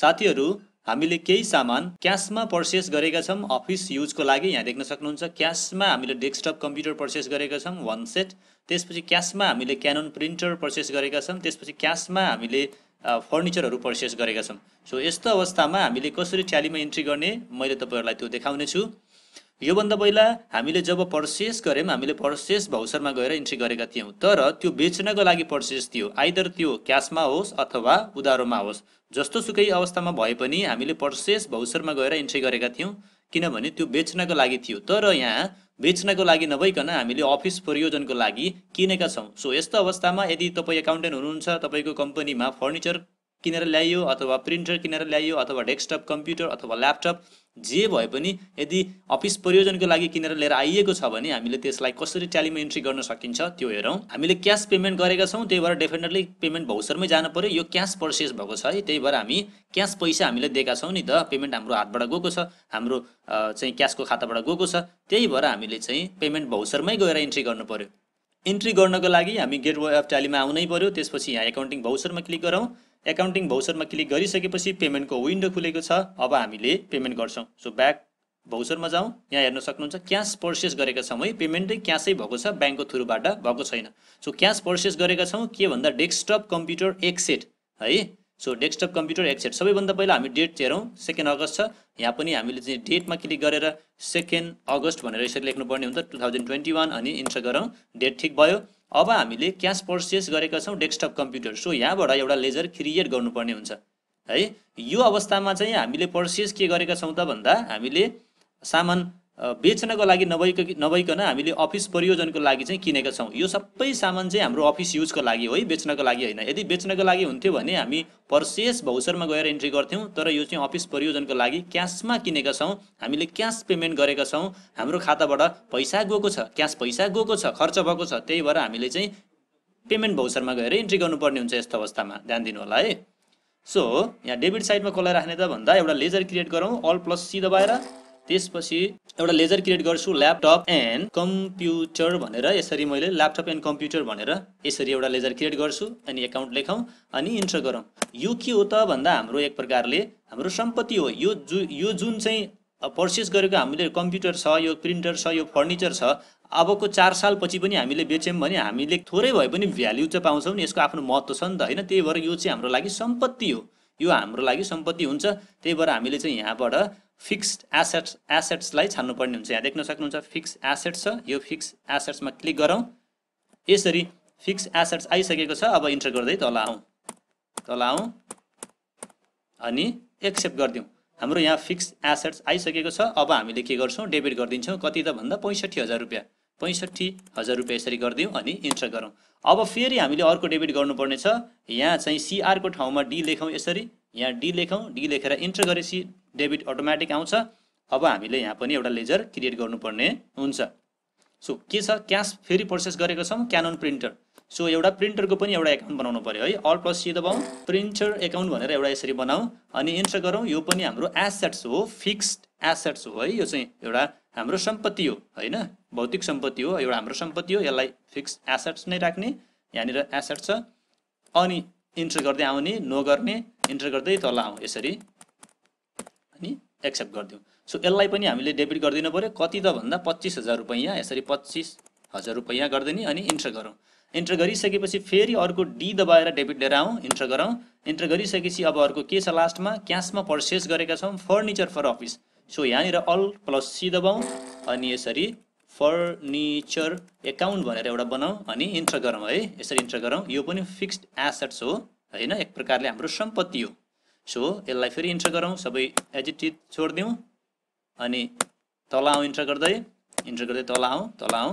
साथीहरू हामीले केही सामान क्यासमा पर्चेस गरेका छौँ अफिस युजको लागि यहाँ देख्न सक्नुहुन्छ क्यासमा हामीले डेस्कटप कम्प्युटर पर्चेस गरेका छौँ वान सेट त्यसपछि क्यासमा हामीले क्यानन प्रिन्टर पर्चेस गरेका छौँ त्यसपछि क्यासमा हामीले फर्निचरहरू पर्चेस गरेका छौँ सो यस्तो अवस्थामा हामीले कसरी ट्यालीमा इन्ट्री गर्ने मैले तपाईँहरूलाई त्यो देखाउनेछु योभन्दा पहिला हामीले जब पर्सेस गऱ्यौँ हामीले पर्सेस भाउसरमा गएर इन्ट्री गरेका थियौँ तर त्यो बेच्नको लागि पर्सेस थियो आइदर त्यो क्यासमा होस् अथवा उधारोमा होस् जस्तो सुकै अवस्थामा भए पनि हामीले पर्सेस भाउसरमा गएर इन्ट्री गरेका थियौँ किनभने त्यो बेच्नको लागि थियो तर यहाँ बेच्नको लागि नभइकन हामीले अफिस प्रयोजनको लागि किनेका छौँ सो यस्तो अवस्थामा यदि तपाईँ एकाउन्टेन्ट हुनुहुन्छ तपाईँको कम्पनीमा फर्निचर किनेर ल्याइयो अथवा प्रिन्टर किनेर ल्याइयो अथवा डेस्कटप कम्प्युटर अथवा ल्यापटप जे भए पनि यदि अफिस प्रयोजनको लागि किनेर लिएर आइएको छ भने हामीले त्यसलाई कसरी ट्यालीमा इन्ट्री गर्न सकिन्छ त्यो हेरौँ हामीले क्यास पेमेन्ट गरेका छौँ त्यही भएर डेफिनेटली पेमेन्ट भौसरमै जानु पऱ्यो यो क्यास पर्सेस भएको छ है त्यही भएर हामी क्यास पैसा हामीले दिएका छौँ नि त पेमेन्ट हाम्रो हातबाट गएको छ हाम्रो चाहिँ क्यासको खाताबाट गएको छ त्यही भएर हामीले चाहिँ पेमेन्ट भौसरमै गएर इन्ट्री गर्नु पऱ्यो इन्ट्री गर्नको लागि हामी गेट वे अफ ट्यालीमा आउनै पर्यो त्यसपछि यहाँ एकाउन्टिङ भाउचरमा क्लिक गरौँ एकाउन्टिङ भाउचरमा क्लिक गरिसकेपछि पेमेन्टको विन्डो खुलेको छ अब हामीले पेमेन्ट गर्छौँ सो ब्याक भाउचरमा जाउँ यहाँ हेर्न सक्नुहुन्छ क्यास पर्सेस गरेका छौँ है पेमेन्टै क्यासै भएको छ ब्याङ्कको थ्रुबाट भएको छैन सो क्यास पर्सेस गरेका छौँ के भन्दा डेस्कटप कम्प्युटर एक सेट है सो डेस्कटप कम्प्युटर एक्सेट सबैभन्दा पहिला हामी डेट हेरौँ सेकेन्ड अगस्ट छ यहाँ पनि हामीले चाहिँ डेटमा क्लिक गरेर सेकेन्ड अगस्ट भनेर यसरी लेख्नुपर्ने हुन्छ टु थाउजन्ड ट्वेन्टी वान अनि इन्टर गरौँ डेट ठिक भयो अब हामीले क्यास पर्चेस गरेका छौँ डेस्कटप कम्प्युटर सो यहाँबाट एउटा लेजर क्रिएट गर्नुपर्ने हुन्छ है यो अवस्थामा चाहिँ हामीले पर्चेस के गरेका छौँ त भन्दा हामीले सामान बेच्नको लागि नभइक नभइकन हामीले अफिस प्रयोजनको लागि चाहिँ किनेका छौँ यो सबै सामान चाहिँ हाम्रो अफिस युजको लागि हो है बेच्नको लागि होइन यदि बेच्नको लागि हुन्थ्यो भने हामी पर्सेस भौसरमा गएर इन्ट्री गर्थ्यौँ तर यो चाहिँ अफिस प्रयोजनको लागि क्यासमा किनेका छौँ हामीले क्यास पेमेन्ट गरेका छौँ हाम्रो खाताबाट पैसा गएको छ क्यास पैसा गएको छ खर्च भएको छ त्यही भएर हामीले चाहिँ पेमेन्ट भौसरमा गएर इन्ट्री गर्नुपर्ने हुन्छ यस्तो अवस्थामा ध्यान दिनु होला है सो यहाँ डेबिट साइडमा कसलाई राख्ने त भन्दा एउटा लेजर क्रिएट गरौँ अल प्लस सी दबाएर त्यसपछि एउटा लेजर क्रिएट गर्छु ल्यापटप एन्ड कम्प्युटर भनेर यसरी मैले ल्यापटप एन्ड कम्प्युटर भनेर यसरी एउटा लेजर क्रिएट गर्छु अनि एकाउन्ट लेखौँ अनि इन्टर गरौँ यो के हो त भन्दा हाम्रो एक प्रकारले हाम्रो सम्पत्ति हो यो जु यो जुन चाहिँ पर्चेस गरेको हामीले कम्प्युटर छ यो प्रिन्टर छ यो फर्निचर छ अबको चार सालपछि पनि हामीले बेच्यौँ भने हामीले थोरै भए पनि भ्याल्यु चाहिँ पाउँछौँ नि यसको आफ्नो महत्त्व छ नि त होइन त्यही भएर यो चाहिँ हाम्रो लागि सम्पत्ति हो यो हाम्रो लागि सम्पत्ति हुन्छ त्यही भएर हामीले चाहिँ यहाँबाट फिक्स्ड एसेट्स एसेट्सलाई छान्नुपर्ने हुन्छ यहाँ देख्न सक्नुहुन्छ फिक्स एसेट्स छ यो फिक्स एसेट्समा क्लिक गरौँ यसरी फिक्स एसेट्स आइसकेको छ अब इन्टर गर्दै तल आउँ तल आउँ अनि एक्सेप्ट गरिदिउँ हाम्रो यहाँ फिक्स एसेट्स आइसकेको छ अब हामीले के गर्छौँ डेबिट गरिदिन्छौँ कति त भन्दा पैँसठी हजार रुपियाँ पैँसठी हजार रुपियाँ यसरी गरिदिउँ अनि इन्टर गरौँ अब फेरि हामीले अर्को डेबिट गर्नुपर्नेछ यहाँ चाहिँ सिआरको ठाउँमा डी लेखौँ यसरी यहाँ डी लेखौँ डी लेखेर इन्टर गरेपछि डेबिट अटोमेटिक आउँछ अब हामीले यहाँ पनि एउटा लेजर क्रिएट गर्नुपर्ने हुन्छ सो के छ क्यास फेरि प्रोसेस गरेको छौँ क्यानोन प्रिन्टर सो एउटा प्रिन्टरको पनि एउटा एकाउन्ट बनाउनु पऱ्यो है अल प्लस सी दबाउँ प्रिन्टर एकाउन्ट भनेर एउटा यसरी बनाऊ अनि इन्टर गरौँ यो पनि हाम्रो एसेट्स हो फिक्स्ड एसेट्स हो है यो चाहिँ एउटा हाम्रो सम्पत्ति हो होइन भौतिक सम्पत्ति हो एउटा हाम्रो सम्पत्ति हो यसलाई फिक्स एसेट्स नै राख्ने यहाँनिर एसेट छ अनि इन्टर गर्दै आउने नगर्ने इन्टर गर्दै तल आउँ यसरी एक्सेप्ट गरिदिउँ सो यसलाई पनि हामीले डेबिट गरिदिनु पऱ्यो कति त भन्दा पच्चिस हजार रुपियाँ यसरी पच्चिस हजार रुपियाँ गरिदिने अनि इन्टर गरौँ इन्टर गरिसकेपछि फेरि अर्को डी दबाएर डेबिट लिएर आउँ इन्टर गरौँ इन्टर गरिसकेपछि अब अर्को के छ लास्टमा क्यासमा पर्सेस गरेका छौँ फर्निचर फर अफिस सो यहाँनिर अल प्लस सी दबाउँ अनि यसरी फर्निचर एकाउन्ट भनेर एउटा बनाऊँ अनि इन्टर गरौँ है यसरी इन्टर गरौँ यो पनि फिक्स्ड एसेट्स हो होइन एक प्रकारले हाम्रो सम्पत्ति हो सो यसलाई फेरि इन्टर गरौँ सबै एजिटिभ छोडिदिउँ अनि तल आउँ इन्टर गर्दै इन्टर गर्दै तल आउँ तल आउँ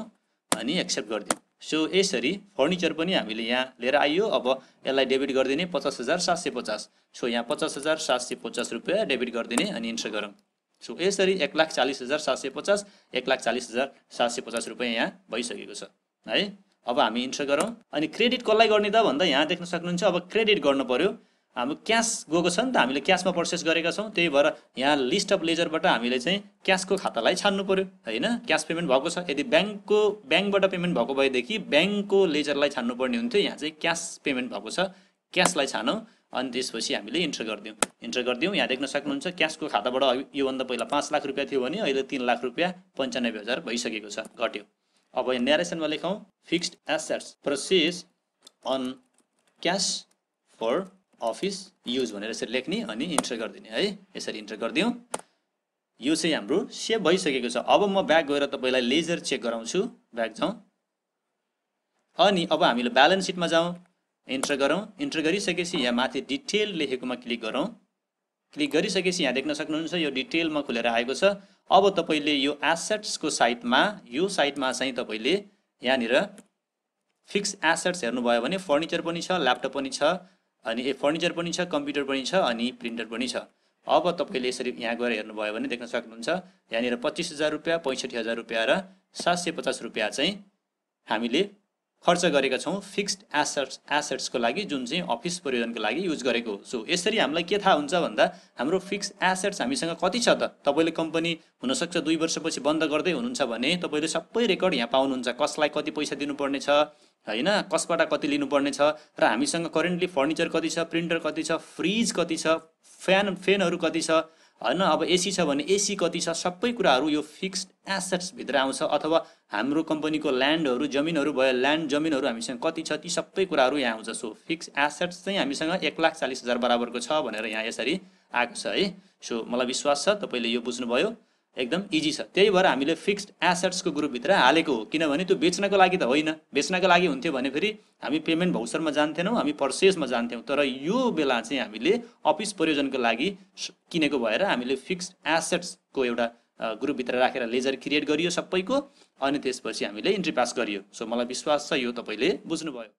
अनि एक्सेप्ट गरिदिउँ सो यसरी फर्निचर पनि हामीले यहाँ लिएर आइयो अब यसलाई डेबिट गरिदिने पचास हजार सात सय पचास सो यहाँ पचास हजार सात सय पचास रुपियाँ डेबिट गरिदिने अनि इन्टर गरौँ सो यसरी एक लाख चालिस हजार सात सय पचास एक लाख चालिस हजार सात सय पचास रुपियाँ यहाँ भइसकेको छ है अब हामी इन्टर गरौँ अनि क्रेडिट कसलाई गर्ने त भन्दा यहाँ देख्न सक्नुहुन्छ अब क्रेडिट गर्नु पऱ्यो हाम्रो क्यास गएको छ नि त हामीले क्यासमा पर्चेस गरेका छौँ त्यही भएर यहाँ लिस्ट अफ लेजरबाट हामीले चाहिँ क्यासको खातालाई छान्नु पऱ्यो होइन क्यास पेमेन्ट भएको छ यदि ब्याङ्कको ब्याङ्कबाट पेमेन्ट भएको भएदेखि ब्याङ्कको लेजरलाई छान्नुपर्ने हुन्थ्यो यहाँ चाहिँ क्यास पेमेन्ट भएको छ क्यासलाई छानौँ अनि त्यसपछि हामीले इन्टर गरिदिउँ इन्टर गरिदिउँ यहाँ देख्न सक्नुहुन्छ क्यासको खाताबाट योभन्दा पहिला पाँच लाख रुपियाँ थियो भने अहिले तिन लाख रुपियाँ पन्चानब्बे हजार भइसकेको छ घट्यो अब यहाँ न्यारेसनमा लेखौँ fixed assets purchase on cash for office use भनेर यसरी लेख्ने अनि इन्टर गरिदिने है यसरी इन्टर गरिदिउँ यो चाहिँ हाम्रो सेभ भइसकेको छ अब म ब्याक गएर तपाईँलाई लेजर चेक गराउँछु ब्याक जाउँ अनि अब हामीले ब्यालेन्स सिटमा जाउँ इन्टर गरौँ इन्टर गरिसकेपछि यहाँ माथि डिटेल लेखेकोमा क्लिक गरौँ क्लिक गरिसकेपछि यहाँ देख्न सक्नुहुन्छ यो डिटेलमा खुलेर आएको छ अब तपाईँले यो एसेट्सको साइटमा यो साइटमा चाहिँ तपाईँले यहाँनिर फिक्स एसेट्स हेर्नुभयो भने फर्निचर पनि छ ल्यापटप पनि छ अनि ए फर्निचर पनि छ कम्प्युटर पनि छ अनि प्रिन्टर पनि छ अब तपाईँले यसरी यहाँ गएर हेर्नुभयो भने देख्न सक्नुहुन्छ यहाँनिर पच्चिस हजार रुपियाँ पैँसठी हजार रुपियाँ र सात सय पचास रुपियाँ चाहिँ हामीले खर्च गरेका छौँ फिक्स्ड एसेट्स एसेट्सको लागि जुन चाहिँ अफिस प्रयोजनको लागि युज गरेको सो यसरी हामीलाई के थाहा हुन्छ भन्दा हाम्रो फिक्स एसेट्स हामीसँग कति छ त तपाईँले कम्पनी हुनसक्छ दुई वर्षपछि बन्द गर्दै हुनुहुन्छ भने तपाईँले सबै रेकर्ड यहाँ पाउनुहुन्छ कसलाई कति पैसा दिनुपर्ने छ होइन कसबाट कति लिनुपर्ने छ र हामीसँग करेन्टली फर्निचर कति छ प्रिन्टर कति छ फ्रिज कति छ फ्यान फेनहरू कति छ होइन अब एसी छ भने एसी कति छ सबै कुराहरू यो फिक्स्ड एसेट्सभित्र आउँछ अथवा हाम्रो कम्पनीको ल्यान्डहरू जमिनहरू भयो ल्यान्ड जमिनहरू हामीसँग कति छ ती सबै कुराहरू यहाँ आउँछ सो फिक्स एसेट्स चाहिँ हामीसँग एक लाख चालिस हजार बराबरको छ भनेर यहाँ यसरी आएको छ है सो मलाई विश्वास छ तपाईँले यो बुझ्नुभयो एकदम इजी छ त्यही भएर हामीले फिक्स्ड एसेट्सको ग्रुपभित्र हालेको हो किनभने त्यो बेच्नको लागि त होइन बेच्नको लागि हुन्थ्यो भने फेरि हामी पेमेन्ट भौसरमा जान्थेनौँ हामी पर्सेसमा जान्थ्यौँ तर यो बेला चाहिँ हामीले अफिस प्रयोजनको लागि किनेको भएर हामीले फिक्स्ड एसेट्सको एउटा ग्रुपभित्र राखेर लेजर क्रिएट गरियो सबैको अनि त्यसपछि हामीले इन्ट्री पास गरियो सो मलाई विश्वास छ यो तपाईँले बुझ्नुभयो